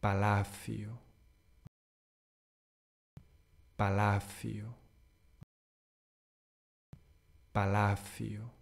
palacio, palacio, palacio.